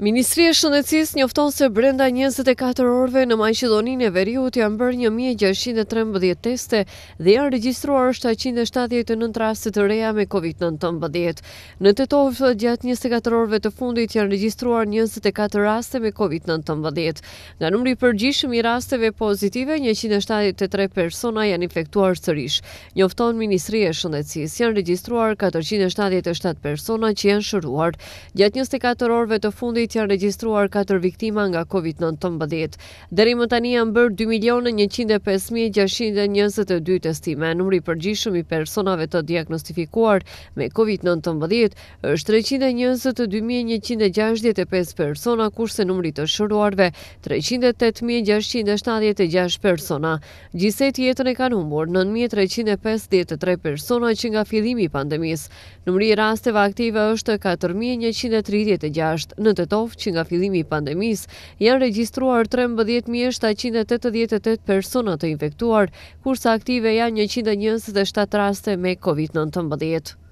Ministri e Shëndecis njofton se brenda 24 orve në Majqidonin e Veriut janë bërë 1613 teste dhe janë registruar 779 rastet të reja me COVID-19. Në të tofë gjatë 24 orve të fundit janë registruar 24 raste me COVID-19. Nga numri përgjishëm i rasteve pozitive, 173 persona janë infektuar sërish. Njofton Ministri e Shëndecis janë registruar 477 persona që janë shëruar. Gjatë 24 orve të fundit Madrid janë regjistruar 4 viktima nga COVID-19. Deri më tani janë bërë 2.105.622 testime. Numri përgjishëm i personave të diagnostifikuar me COVID-19 është 322.165 persona, kurse numri të shëruarve 308.676 persona. Gjiset jetën e kanë humbur 9.353 persona që nga fillimi pandemis. Numri rasteve aktive është 4.136 në të që nga fillimi i pandemis janë registruar 13.788 personat të infektuar, kursa aktive janë 127 raste me COVID-19.